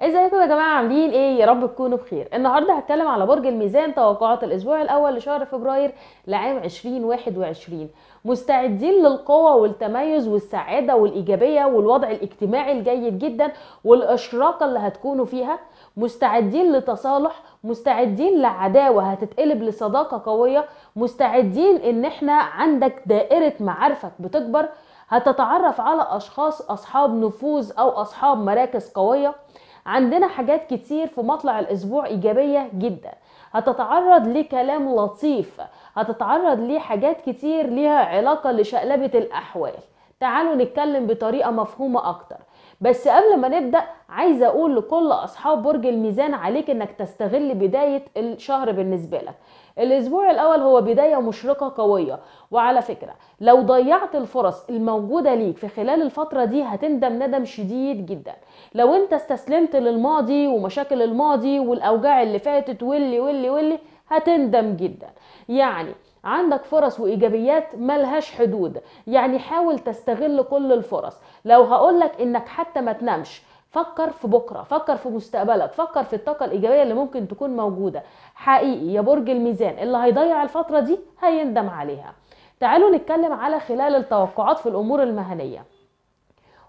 ازيكم إيه يا جماعه عاملين ايه يا رب تكونوا بخير النهارده هتكلم على برج الميزان توقعات الاسبوع الاول لشهر فبراير لعام 2021 مستعدين للقوه والتميز والسعاده والايجابيه والوضع الاجتماعي الجيد جدا والاشراقه اللي هتكونوا فيها مستعدين لتصالح مستعدين لعداوه هتتقلب لصداقه قويه مستعدين ان احنا عندك دائره معارفك بتكبر هتتعرف على اشخاص اصحاب نفوذ او اصحاب مراكز قويه عندنا حاجات كتير في مطلع الأسبوع إيجابية جدا هتتعرض لكلام لطيف هتتعرض لحاجات كتير ليها علاقة لشقلبة الأحوال تعالوا نتكلم بطريقة مفهومة أكتر بس قبل ما نبدا عايزه اقول لكل اصحاب برج الميزان عليك انك تستغل بدايه الشهر بالنسبه لك الاسبوع الاول هو بدايه مشرقه قويه وعلى فكره لو ضيعت الفرص الموجوده ليك في خلال الفتره دي هتندم ندم شديد جدا لو انت استسلمت للماضي ومشاكل الماضي والاوجاع اللي فاتت واللي واللي واللي هتندم جدا يعني عندك فرص وايجابيات ملهاش حدود يعني حاول تستغل كل الفرص لو هقولك انك حتى ما تنامش فكر في بكره فكر في مستقبلك فكر في الطاقه الايجابيه اللي ممكن تكون موجوده حقيقي يا برج الميزان اللي هيضيع الفتره دي هيندم عليها تعالوا نتكلم على خلال التوقعات في الامور المهنيه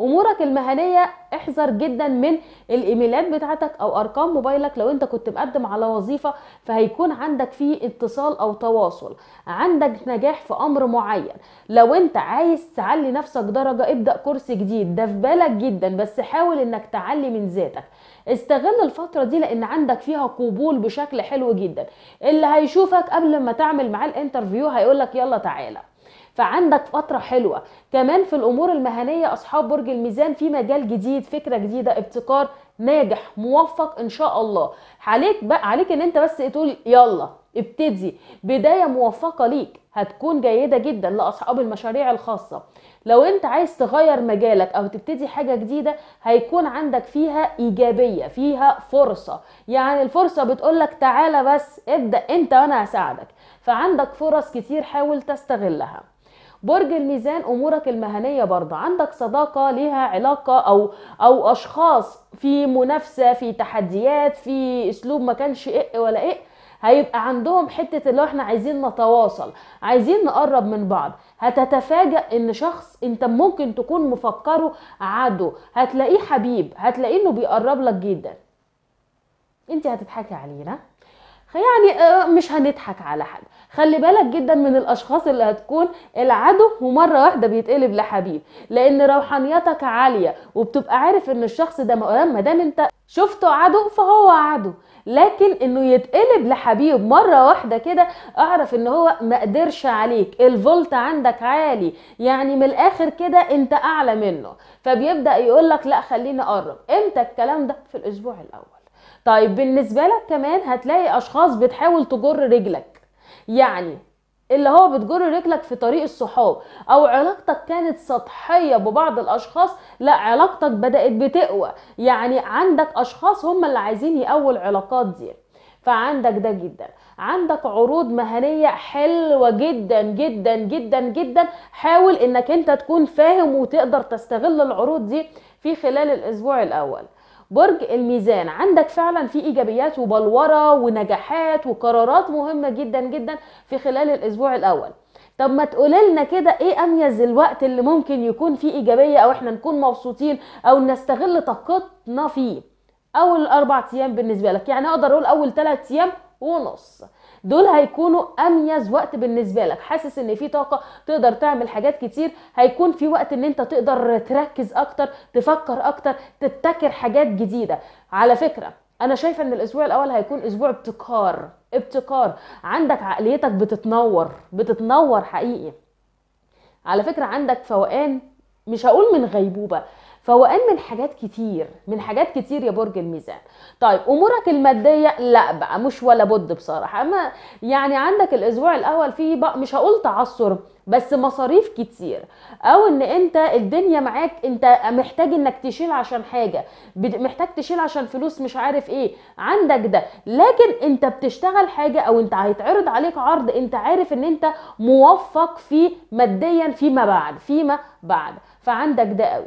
امورك المهنيه احذر جدا من الايميلات بتاعتك او ارقام موبايلك لو انت كنت مقدم على وظيفه فهيكون عندك فيه اتصال او تواصل عندك نجاح في امر معين لو انت عايز تعلي نفسك درجه ابدا كورس جديد ده في بالك جدا بس حاول انك تعلي من ذاتك استغل الفتره دي لان عندك فيها قبول بشكل حلو جدا اللي هيشوفك قبل ما تعمل معاه الانترفيو هيقولك يلا تعالى فعندك فتره حلوه كمان في الامور المهنيه اصحاب برج الميزان في مجال جديد فكره جديده ابتكار ناجح موفق ان شاء الله عليك بقى عليك ان انت بس تقول يلا ابتدي بدايه موفقه ليك هتكون جيده جدا لاصحاب المشاريع الخاصه لو انت عايز تغير مجالك او تبتدي حاجه جديده هيكون عندك فيها ايجابيه فيها فرصه يعني الفرصه بتقولك تعالى بس ابدا انت وانا هساعدك فعندك فرص كتير حاول تستغلها برج الميزان امورك المهنيه برضه عندك صداقه ليها علاقه او او اشخاص في منافسه في تحديات في اسلوب ما كانش ايه ولا ايه هيبقى عندهم حته اللي احنا عايزين نتواصل عايزين نقرب من بعض هتتفاجئ ان شخص انت ممكن تكون مفكره عدو هتلاقيه حبيب هتلاقيه انه بيقرب لك جدا انت هتضحكي علينا يعني آه، مش هنضحك على حد خلي بالك جدا من الاشخاص اللي هتكون العدو ومره واحده بيتقلب لحبيب لان روحانيتك عاليه وبتبقى عارف ان الشخص ده آه، ما دام انت شفته عدو فهو عدو لكن انه يتقلب لحبيب مره واحده كده اعرف ان هو ما قدرش عليك الفولت عندك عالي يعني من الاخر كده انت اعلى منه فبيبدا يقولك لا خليني اقرب امتى الكلام ده في الاسبوع الاول طيب بالنسبه لك كمان هتلاقي اشخاص بتحاول تجر رجلك يعني اللي هو بتجر رجلك في طريق الصحاب او علاقتك كانت سطحيه ببعض الاشخاص لا علاقتك بدات بتقوى يعني عندك اشخاص هم اللي عايزين يقوى العلاقات دي فعندك ده جدا عندك عروض مهنيه حلوه جدا جدا جدا جدا حاول انك انت تكون فاهم وتقدر تستغل العروض دي في خلال الاسبوع الاول برج الميزان عندك فعلا في ايجابيات وبلوره ونجاحات وقرارات مهمه جدا جدا في خلال الاسبوع الاول طب ما تقولي لنا كده ايه اميز الوقت اللي ممكن يكون فيه ايجابيه او احنا نكون مبسوطين او نستغل طاقتنا فيه اول اربع ايام بالنسبه لك يعني اقدر اقول اول ثلاث ايام ونص دول هيكونوا اميز وقت بالنسبه لك حاسس ان في طاقه تقدر تعمل حاجات كتير هيكون في وقت ان انت تقدر تركز اكتر تفكر اكتر تبتكر حاجات جديده على فكره انا شايفه ان الاسبوع الاول هيكون اسبوع ابتكار ابتكار عندك عقليتك بتتنور بتتنور حقيقي على فكره عندك فوقان مش هقول من غيبوبه فهو قال من حاجات كتير من حاجات كتير يا برج الميزان طيب امورك الماديه لا بقى مش ولا بد بصراحه اما يعني عندك الاسبوع الاول فيه بقى مش هقول تعثر بس مصاريف كتير او ان انت الدنيا معاك انت محتاج انك تشيل عشان حاجه محتاج تشيل عشان فلوس مش عارف ايه عندك ده لكن انت بتشتغل حاجه او انت هيتعرض عليك عرض انت عارف ان انت موفق فيه ماديا فيما بعد فيما بعد فعندك ده قوي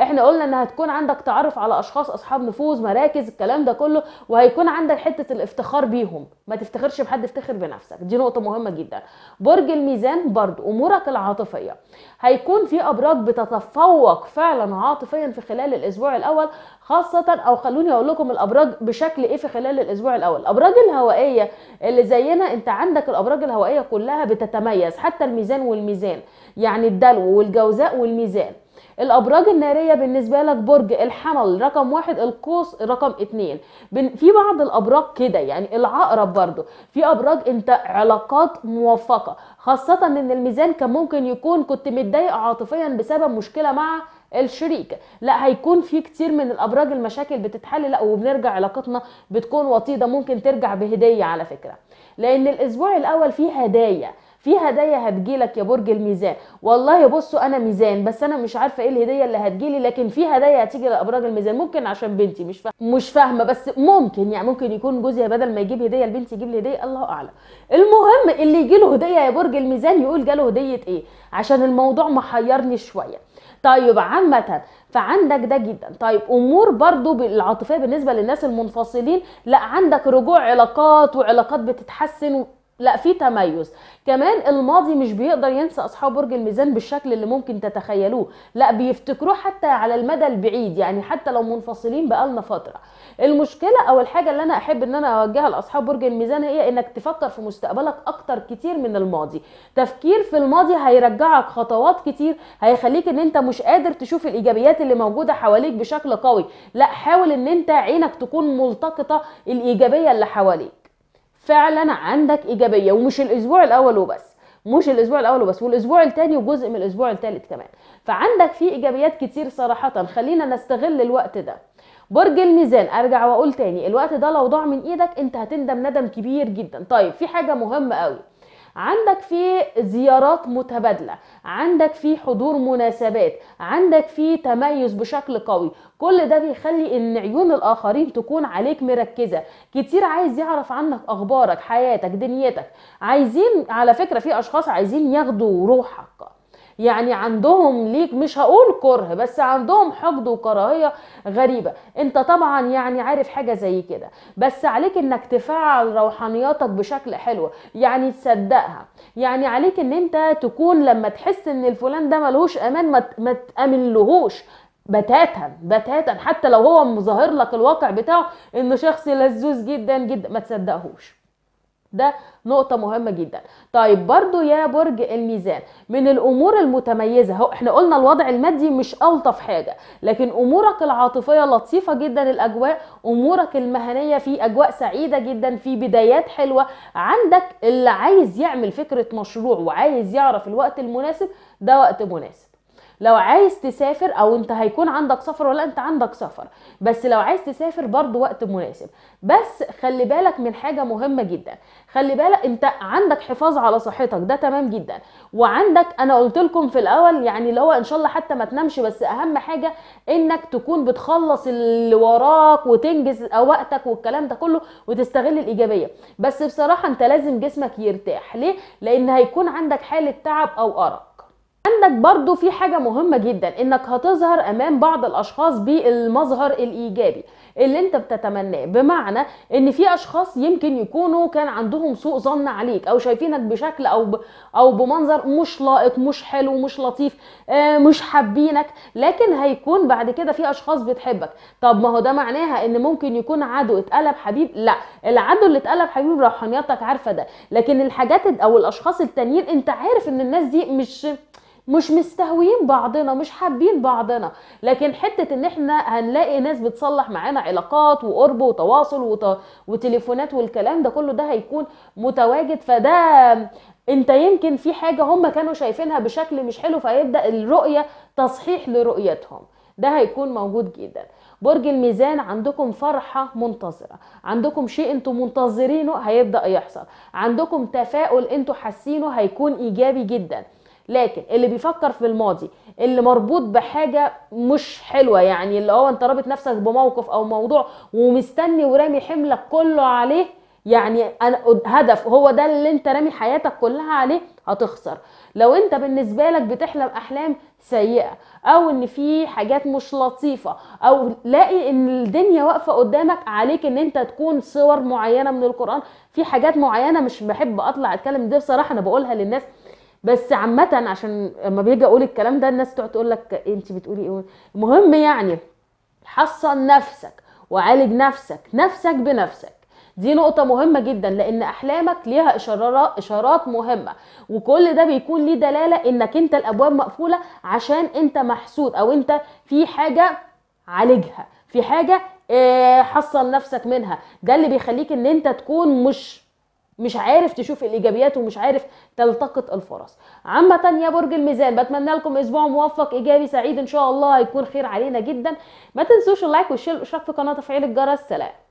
احنا قلنا ان هتكون عندك تعرف على اشخاص اصحاب نفوذ مراكز الكلام ده كله وهيكون عندك حته الافتخار بيهم ما تفتخرش بحد افتخر بنفسك دي نقطه مهمه جدا برج الميزان برضو امورك العاطفيه هيكون في ابراج بتتفوق فعلا عاطفيا في خلال الاسبوع الاول خاصه او خلوني اقول لكم الابراج بشكل ايه في خلال الاسبوع الاول الابراج الهوائيه اللي زينا انت عندك الابراج الهوائيه كلها بتتميز حتى الميزان والميزان يعني الدلو والجوزاء والميزان الابراج الناريه بالنسبه لك برج الحمل رقم واحد القوس رقم اتنين في بعض الابراج كده يعني العقرب برضو في ابراج انت علاقات موفقه خاصه ان الميزان كان ممكن يكون كنت متضايق عاطفيا بسبب مشكله مع الشريك لا هيكون في كتير من الابراج المشاكل بتتحل لا وبنرجع علاقتنا بتكون وطيده ممكن ترجع بهديه على فكره لان الاسبوع الاول فيه هدايا في هدايا هتجيلك يا برج الميزان والله بصوا انا ميزان بس انا مش عارفه ايه الهديه اللي هتجيلي لكن في هدايا هتيجي لابراج الميزان ممكن عشان بنتي مش فاهمه مش فاهمه بس ممكن يعني ممكن يكون جوزها بدل ما يجيب هديه لبنتي يجيب لي هديه الله اعلم المهم اللي يجي له هديه يا برج الميزان يقول جاله هديه ايه عشان الموضوع محيرني شويه طيب عامة فعندك ده جدا طيب امور برضو العاطفيه بالنسبه للناس المنفصلين لا عندك رجوع علاقات وعلاقات بتتحسن لا في تميز كمان الماضي مش بيقدر ينسى اصحاب برج الميزان بالشكل اللي ممكن تتخيلوه لا بيفتكروه حتى على المدى البعيد يعني حتى لو منفصلين بقالنا فتره المشكله او الحاجه اللي انا احب ان انا اوجهها لاصحاب برج الميزان هي انك تفكر في مستقبلك اكتر كتير من الماضي تفكير في الماضي هيرجعك خطوات كتير هيخليك ان انت مش قادر تشوف الايجابيات اللي موجوده حواليك بشكل قوي لا حاول ان انت عينك تكون ملتقطه الايجابيه اللي حواليك فعلا عندك ايجابيه ومش الاسبوع الاول وبس مش الاسبوع الاول وبس والاسبوع الثاني وجزء من الاسبوع الثالث كمان فعندك في ايجابيات كتير صراحه خلينا نستغل الوقت ده برج الميزان ارجع واقول تاني الوقت ده لو ضاع من ايدك انت هتندم ندم كبير جدا طيب في حاجه مهمه قوي عندك في زيارات متبادله عندك في حضور مناسبات عندك في تميز بشكل قوي كل ده بيخلي ان عيون الاخرين تكون عليك مركزه كتير عايز يعرف عنك اخبارك حياتك دنيتك عايزين على فكره في اشخاص عايزين ياخدوا روحك يعني عندهم ليك مش هقول كره بس عندهم حقد وكراهيه غريبه انت طبعا يعني عارف حاجه زي كده بس عليك انك تفعل روحانياتك بشكل حلو يعني تصدقها يعني عليك ان انت تكون لما تحس ان الفلان ده ملهوش امان ما تامنلهوش بتاتا بتاتا حتى لو هو مظاهر لك الواقع بتاعه انه شخص لذوذ جدا جدا ما تصدقهوش ده نقطة مهمة جدا طيب برضو يا برج الميزان من الأمور المتميزة هو احنا قلنا الوضع المادي مش ألطف حاجة لكن أمورك العاطفية لطيفة جدا الأجواء أمورك المهنية في أجواء سعيدة جدا في بدايات حلوة عندك اللي عايز يعمل فكرة مشروع وعايز يعرف الوقت المناسب ده وقت مناسب لو عايز تسافر او انت هيكون عندك سفر ولا انت عندك سفر بس لو عايز تسافر برضو وقت مناسب بس خلي بالك من حاجه مهمه جدا خلي بالك انت عندك حفاظ على صحتك ده تمام جدا وعندك انا قلت لكم في الاول يعني اللي هو ان شاء الله حتى ما تنامش بس اهم حاجه انك تكون بتخلص اللي وراك وتنجز وقتك والكلام ده كله وتستغل الايجابيه بس بصراحه انت لازم جسمك يرتاح ليه لان هيكون عندك حاله تعب او ارق انك برضو في حاجه مهمه جدا انك هتظهر امام بعض الاشخاص بالمظهر الايجابي اللي انت بتتمناه بمعنى ان في اشخاص يمكن يكونوا كان عندهم سوء ظن عليك او شايفينك بشكل او او بمنظر مش لائق مش حلو مش لطيف آه، مش حابينك لكن هيكون بعد كده في اشخاص بتحبك طب ما هو ده معناها ان ممكن يكون عدو اتقلب حبيب لا العدو اللي اتقلب حبيب روحانياتك عارفه ده لكن الحاجات او الاشخاص التانيين انت عارف ان الناس دي مش مش مستهويين بعضنا مش حابين بعضنا لكن حته ان احنا هنلاقي ناس بتصلح معانا علاقات وقرب وتواصل وت... وتليفونات والكلام ده كله ده هيكون متواجد فده انت يمكن في حاجه هم كانوا شايفينها بشكل مش حلو فيبدا الرؤيه تصحيح لرؤيتهم ده هيكون موجود جدا برج الميزان عندكم فرحة منتظرة عندكم شيء انتوا منتظرينه هيبدأ يحصل عندكم تفاؤل انتوا حاسينه هيكون ايجابي جدا لكن اللي بيفكر في الماضي اللي مربوط بحاجه مش حلوه يعني اللي هو انت رابط نفسك بموقف او موضوع ومستني ورامي حملك كله عليه يعني انا هدف هو ده اللي انت رامي حياتك كلها عليه هتخسر لو انت بالنسبه لك بتحلم احلام سيئه او ان في حاجات مش لطيفه او لاقي ان الدنيا واقفه قدامك عليك ان انت تكون صور معينه من القران في حاجات معينه مش بحب اطلع اتكلم دي بصراحه انا بقولها للناس بس عامه عشان لما بيجي اقول الكلام ده الناس تقعد تقول لك انت بتقولي ايه المهم يعني حصن نفسك وعالج نفسك نفسك بنفسك دي نقطة مهمة جدا لأن أحلامك ليها إشارات إشارات مهمة وكل ده بيكون ليه دلالة إنك أنت الأبواب مقفولة عشان أنت محسود أو أنت في حاجة عالجها في حاجة آه، حصل نفسك منها ده اللي بيخليك إن أنت تكون مش مش عارف تشوف الايجابيات ومش عارف تلتقط الفرص عامه يا برج الميزان بتمنى لكم اسبوع موفق ايجابي سعيد ان شاء الله هيكون خير علينا جدا ما تنسوش اللايك والشير والاشتراك في قناه تفعيل الجرس سلام